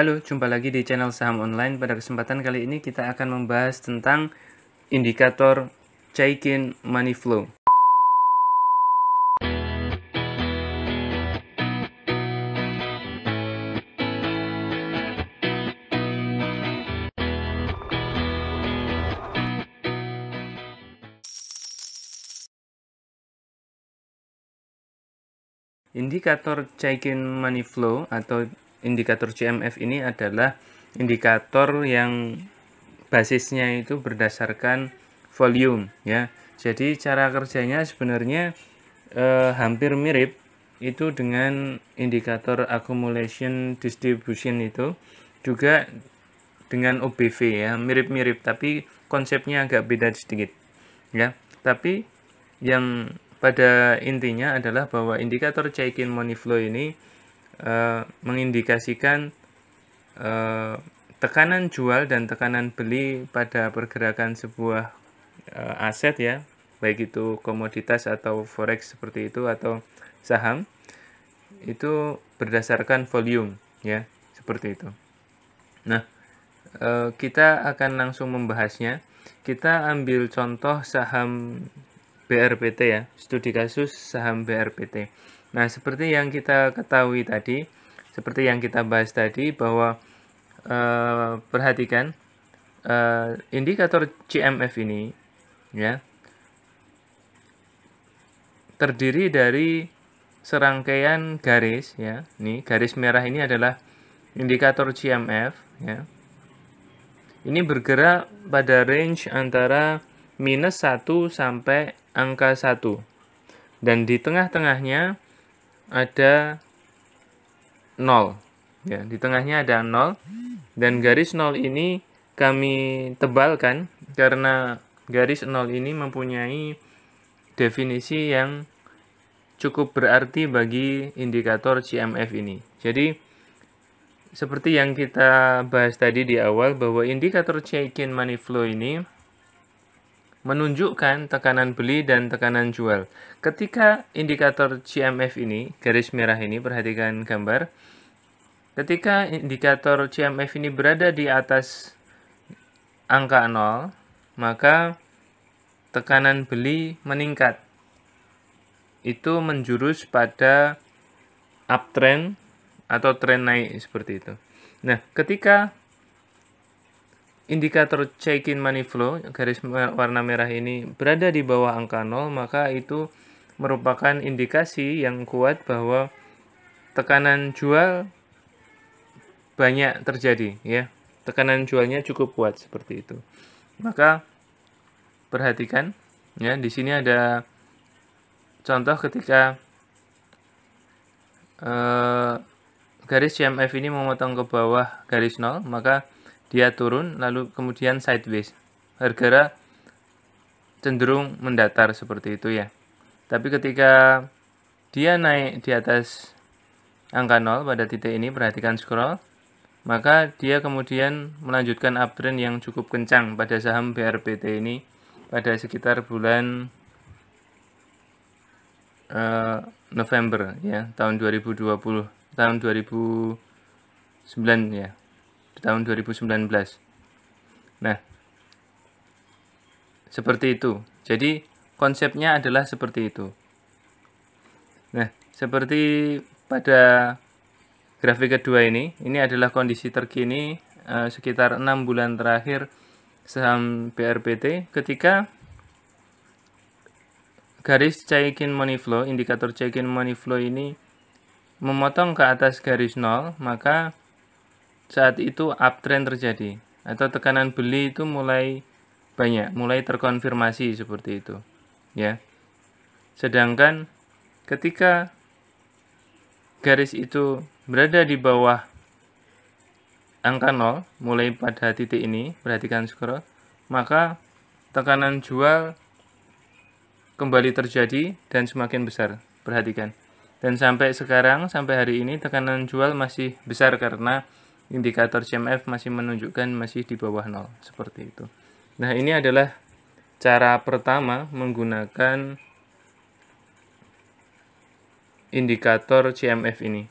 Halo, jumpa lagi di channel Saham Online. Pada kesempatan kali ini kita akan membahas tentang indikator Chaikin Money Flow. Indikator Chaikin Money Flow atau indikator CMF ini adalah indikator yang basisnya itu berdasarkan volume ya. Jadi cara kerjanya sebenarnya eh, hampir mirip itu dengan indikator accumulation distribution itu juga dengan OBV ya mirip-mirip tapi konsepnya agak beda sedikit ya tapi yang pada intinya adalah bahwa indikator check-in money flow ini Eh, mengindikasikan e, tekanan jual dan tekanan beli pada pergerakan sebuah e, aset ya, baik itu komoditas atau forex seperti itu atau saham itu berdasarkan volume ya, seperti itu. Nah, e, kita akan langsung membahasnya. Kita ambil contoh saham BRPT ya, studi kasus saham BRPT. Nah, seperti yang kita ketahui tadi, seperti yang kita bahas tadi bahwa e, perhatikan e, indikator CMF ini ya terdiri dari serangkaian garis ya. Nih, garis merah ini adalah indikator CMF ya. Ini bergerak pada range antara minus 1 sampai angka 1. Dan di tengah-tengahnya ada 0 ya di tengahnya ada 0 dan garis 0 ini kami tebalkan karena garis 0 ini mempunyai definisi yang cukup berarti bagi indikator CMF ini jadi seperti yang kita bahas tadi di awal bahwa indikator check-in Money Flow ini menunjukkan tekanan beli dan tekanan jual. Ketika indikator CMF ini, garis merah ini, perhatikan gambar. Ketika indikator CMF ini berada di atas angka 0, maka tekanan beli meningkat. Itu menjurus pada uptrend atau tren naik seperti itu. Nah, ketika indikator check-in money flow garis warna merah ini berada di bawah angka 0 maka itu merupakan indikasi yang kuat bahwa tekanan jual banyak terjadi ya tekanan jualnya cukup kuat seperti itu maka perhatikan ya di sini ada contoh ketika eh, garis CMF ini memotong ke bawah garis nol maka dia turun lalu kemudian sideways harga cenderung mendatar seperti itu ya tapi ketika dia naik di atas angka 0 pada titik ini perhatikan scroll maka dia kemudian melanjutkan uptrend yang cukup kencang pada saham BRPT ini pada sekitar bulan uh, November ya tahun 2020 tahun 2009 ya tahun 2019 nah seperti itu jadi konsepnya adalah seperti itu nah seperti pada grafik kedua ini ini adalah kondisi terkini eh, sekitar enam bulan terakhir saham BRPT ketika garis check-in money flow, indikator check-in money flow ini memotong ke atas garis nol, maka saat itu uptrend terjadi atau tekanan beli itu mulai banyak, mulai terkonfirmasi seperti itu, ya. Sedangkan ketika garis itu berada di bawah angka 0 mulai pada titik ini, perhatikan scroll, maka tekanan jual kembali terjadi dan semakin besar. Perhatikan. Dan sampai sekarang, sampai hari ini tekanan jual masih besar karena indikator CMF masih menunjukkan masih di bawah nol seperti itu. Nah, ini adalah cara pertama menggunakan indikator CMF ini.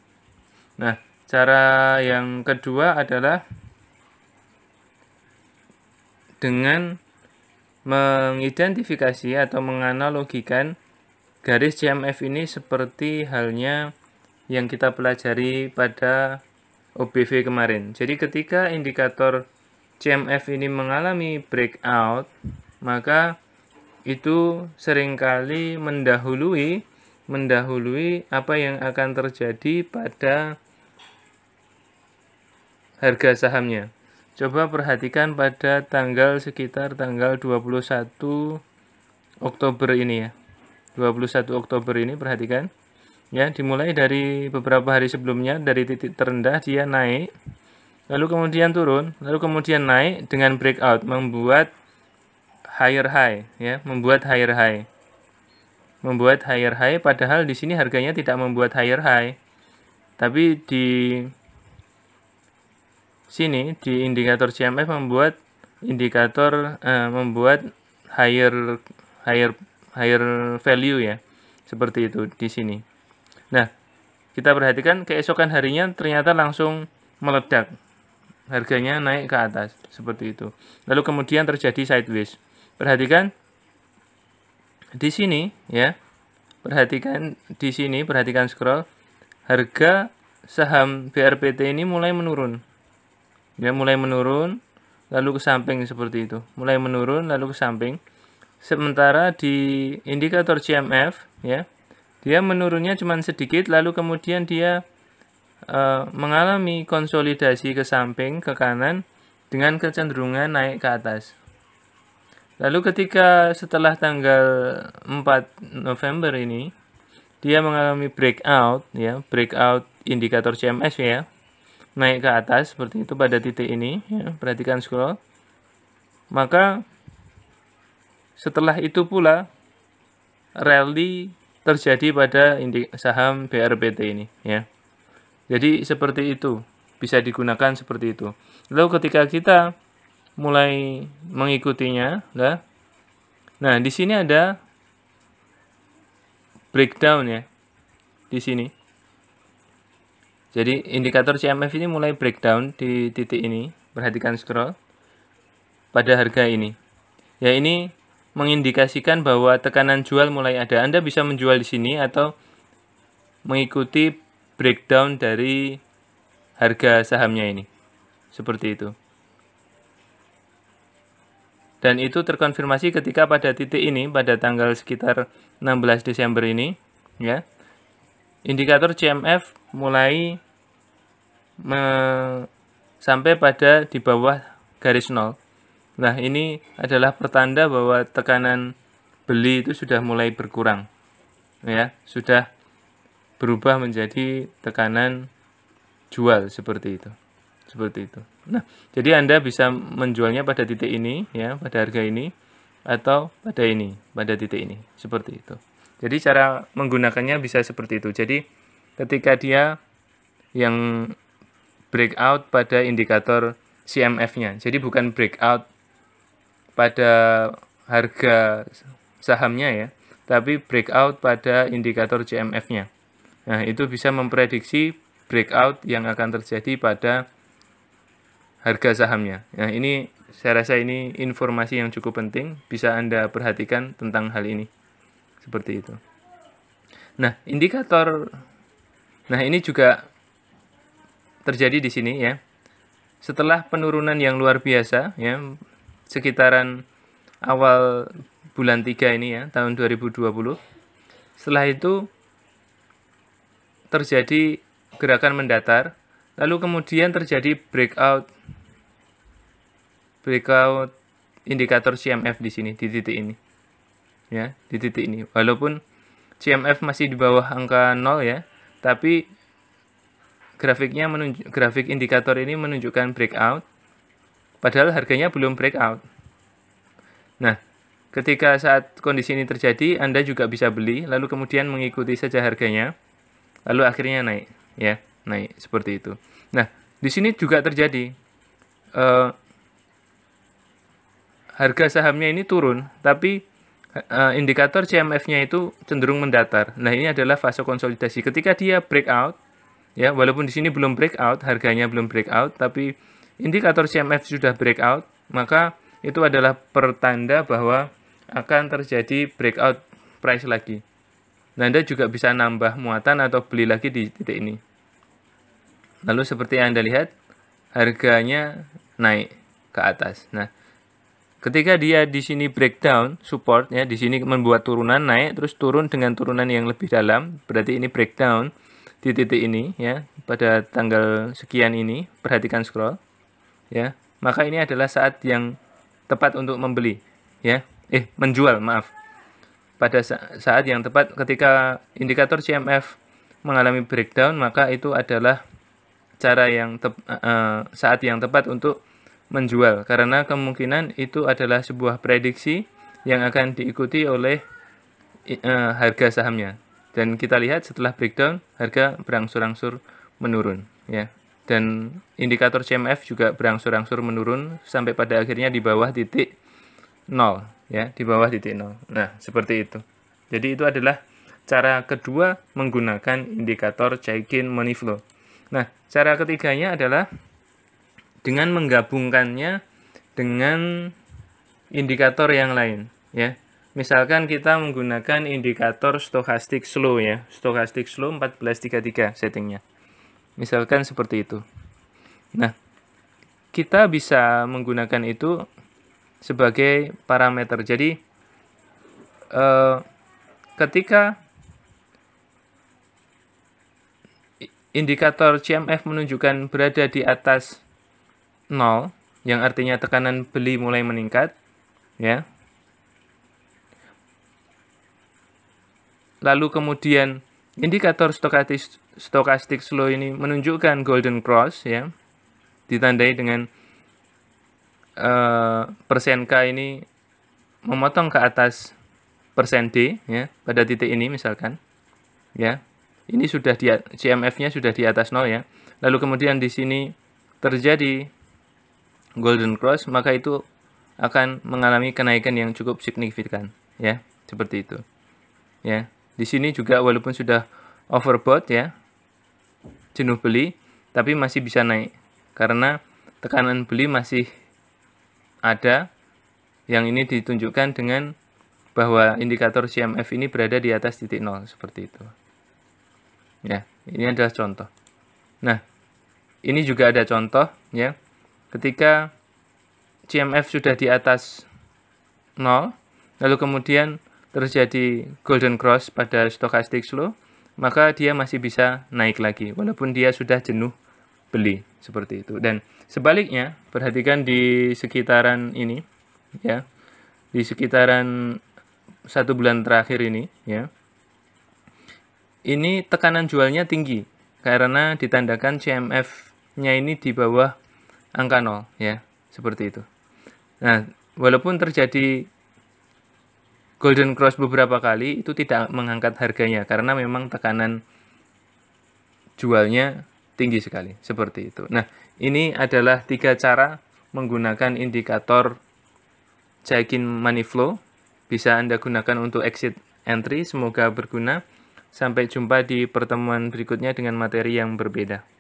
Nah, cara yang kedua adalah dengan mengidentifikasi atau menganalogikan garis CMF ini seperti halnya yang kita pelajari pada OBV kemarin. Jadi ketika indikator CMF ini mengalami breakout, maka itu seringkali mendahului mendahului apa yang akan terjadi pada harga sahamnya. Coba perhatikan pada tanggal sekitar tanggal 21 Oktober ini ya. 21 Oktober ini perhatikan ya dimulai dari beberapa hari sebelumnya dari titik terendah dia naik lalu kemudian turun lalu kemudian naik dengan breakout membuat higher high ya membuat higher high membuat higher high padahal di sini harganya tidak membuat higher high tapi di sini di indikator CMF membuat indikator eh, membuat higher higher higher value ya seperti itu di sini Nah, kita perhatikan keesokan harinya ternyata langsung meledak. Harganya naik ke atas, seperti itu. Lalu kemudian terjadi sideways. Perhatikan di sini ya. Perhatikan di sini, perhatikan scroll. Harga saham BRPT ini mulai menurun. Ya, mulai menurun lalu ke samping seperti itu. Mulai menurun lalu ke samping. Sementara di indikator CMF ya, dia menurunnya cuma sedikit, lalu kemudian dia uh, mengalami konsolidasi ke samping, ke kanan, dengan kecenderungan naik ke atas. Lalu ketika setelah tanggal 4 November ini, dia mengalami breakout, ya, breakout indikator CMS ya, naik ke atas seperti itu pada titik ini, ya, perhatikan scroll. Maka setelah itu pula rally terjadi pada saham BRPT ini ya. Jadi seperti itu, bisa digunakan seperti itu. Lalu ketika kita mulai mengikutinya, lah. Nah, di sini ada breakdown ya. Di sini. Jadi indikator CMF ini mulai breakdown di titik ini. Perhatikan scroll pada harga ini. Ya ini mengindikasikan bahwa tekanan jual mulai ada. Anda bisa menjual di sini atau mengikuti breakdown dari harga sahamnya ini. Seperti itu. Dan itu terkonfirmasi ketika pada titik ini pada tanggal sekitar 16 Desember ini ya. Indikator CMF mulai sampai pada di bawah garis 0 Nah, ini adalah pertanda bahwa tekanan beli itu sudah mulai berkurang. Ya, sudah berubah menjadi tekanan jual seperti itu. Seperti itu. Nah, jadi Anda bisa menjualnya pada titik ini ya, pada harga ini atau pada ini, pada titik ini, seperti itu. Jadi cara menggunakannya bisa seperti itu. Jadi ketika dia yang breakout pada indikator CMF-nya. Jadi bukan breakout pada harga sahamnya ya, tapi breakout pada indikator CMF-nya. Nah, itu bisa memprediksi breakout yang akan terjadi pada harga sahamnya. Nah, ini saya rasa ini informasi yang cukup penting, bisa Anda perhatikan tentang hal ini. Seperti itu. Nah, indikator Nah, ini juga terjadi di sini ya. Setelah penurunan yang luar biasa ya, sekitaran awal bulan 3 ini ya, tahun 2020. Setelah itu terjadi gerakan mendatar, lalu kemudian terjadi breakout breakout indikator CMF di sini di titik ini. Ya, di titik ini. Walaupun CMF masih di bawah angka 0 ya, tapi grafiknya menunjuk grafik indikator ini menunjukkan breakout padahal harganya belum breakout. Nah, ketika saat kondisi ini terjadi, Anda juga bisa beli, lalu kemudian mengikuti saja harganya, lalu akhirnya naik, ya, naik seperti itu. Nah, di sini juga terjadi eh, harga sahamnya ini turun, tapi eh, indikator CMF-nya itu cenderung mendatar. Nah, ini adalah fase konsolidasi. Ketika dia breakout, ya, walaupun di sini belum breakout, harganya belum breakout, tapi indikator CMF sudah breakout, maka itu adalah pertanda bahwa akan terjadi breakout price lagi. Dan Anda juga bisa nambah muatan atau beli lagi di titik ini. Lalu seperti yang Anda lihat, harganya naik ke atas. Nah, ketika dia di sini breakdown support ya, di sini membuat turunan naik terus turun dengan turunan yang lebih dalam, berarti ini breakdown di titik ini ya pada tanggal sekian ini. Perhatikan scroll ya maka ini adalah saat yang tepat untuk membeli ya eh menjual maaf pada saat yang tepat ketika indikator CMF mengalami breakdown maka itu adalah cara yang tep, uh, saat yang tepat untuk menjual karena kemungkinan itu adalah sebuah prediksi yang akan diikuti oleh uh, harga sahamnya dan kita lihat setelah breakdown harga berangsur-angsur menurun ya dan indikator CMF juga berangsur-angsur menurun sampai pada akhirnya di bawah titik 0 ya di bawah titik 0 nah seperti itu jadi itu adalah cara kedua menggunakan indikator Chaikin money flow nah cara ketiganya adalah dengan menggabungkannya dengan indikator yang lain ya misalkan kita menggunakan indikator stochastic slow ya stochastic slow 1433 settingnya Misalkan seperti itu. Nah, kita bisa menggunakan itu sebagai parameter. Jadi, eh, ketika indikator CMF menunjukkan berada di atas 0, yang artinya tekanan beli mulai meningkat, ya. Lalu kemudian Indikator stokastik, stokastik slow ini menunjukkan golden cross ya, ditandai dengan uh, persen K ini memotong ke atas persen D ya pada titik ini misalkan ya ini sudah di CMF-nya sudah di atas nol ya lalu kemudian di sini terjadi golden cross maka itu akan mengalami kenaikan yang cukup signifikan ya seperti itu ya di sini juga walaupun sudah overbought ya, jenuh beli, tapi masih bisa naik. Karena tekanan beli masih ada, yang ini ditunjukkan dengan bahwa indikator CMF ini berada di atas titik nol seperti itu. Ya, ini adalah contoh. Nah, ini juga ada contoh ya. Ketika CMF sudah di atas nol lalu kemudian terjadi golden cross pada stochastic slow, maka dia masih bisa naik lagi walaupun dia sudah jenuh beli seperti itu. Dan sebaliknya, perhatikan di sekitaran ini ya. Di sekitaran satu bulan terakhir ini ya. Ini tekanan jualnya tinggi karena ditandakan CMF-nya ini di bawah angka 0 ya, seperti itu. Nah, walaupun terjadi Golden Cross beberapa kali itu tidak mengangkat harganya karena memang tekanan jualnya tinggi sekali seperti itu. Nah, ini adalah tiga cara menggunakan indikator check-in money flow. Bisa Anda gunakan untuk exit entry, semoga berguna. Sampai jumpa di pertemuan berikutnya dengan materi yang berbeda.